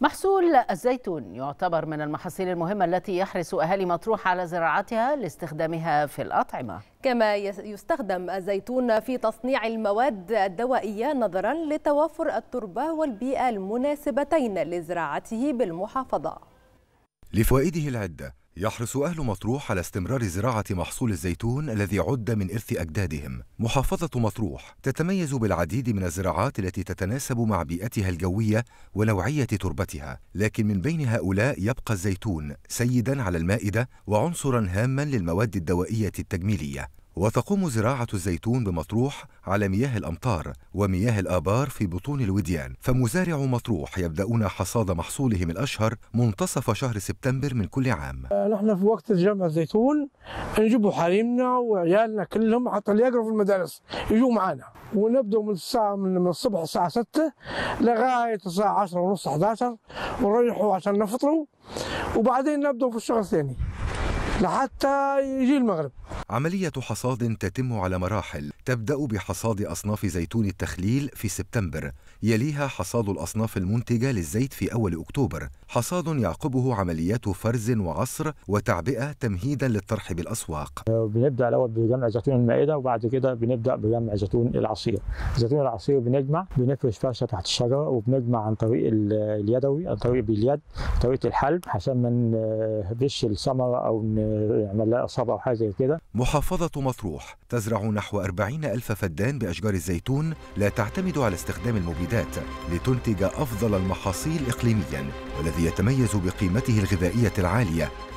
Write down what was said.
محصول الزيتون يعتبر من المحاصيل المهمة التي يحرص أهالي مطروح على زراعتها لاستخدامها في الأطعمة كما يستخدم الزيتون في تصنيع المواد الدوائية نظرا لتوافر التربة والبيئة المناسبتين لزراعته بالمحافظة لفوائده العدة يحرص أهل مطروح على استمرار زراعة محصول الزيتون الذي عد من إرث أجدادهم. محافظة مطروح تتميز بالعديد من الزراعات التي تتناسب مع بيئتها الجوية ونوعية تربتها، لكن من بين هؤلاء يبقى الزيتون سيداً على المائدة وعنصراً هاماً للمواد الدوائية التجميلية. وتقوم زراعة الزيتون بمطروح على مياه الأمطار ومياه الآبار في بطون الوديان فمزارع مطروح يبدأون حصاد محصولهم الأشهر منتصف شهر سبتمبر من كل عام آه، نحن في وقت جمع الزيتون نجيبوا حريمنا وعيالنا كلهم حتى اللي يقروا في المدارس يجوا معنا ونبدأ من الساعة من الصبح الساعة 6 لغاية الساعة 10 ونص 11 ونريحوا عشان نفطروا وبعدين نبدأ في الشغل الثاني لحتى يجي المغرب عملية حصاد تتم على مراحل تبدأ بحصاد أصناف زيتون التخليل في سبتمبر يليها حصاد الأصناف المنتجة للزيت في أول أكتوبر حصاد يعقبه عمليات فرز وعصر وتعبئة تمهيدا للطرح بالأسواق بنبدأ الأول بجمع زيتون المائدة وبعد كده بنبدأ بجمع زيتون العصير زيتون العصير بنجمع بنفرش فرشة تحت الشجرة وبنجمع عن طريق اليدوي عن طريق باليد طريقة الحلب عشان ما نهبش الثمرة أو نعمل لها إصابة أو حاجة زي كده محافظة مطروح تزرع نحو 40 ألف فدان بأشجار الزيتون لا تعتمد على استخدام المبيدات لتنتج أفضل المحاصيل إقليميا والذي يتميز بقيمته الغذائية العالية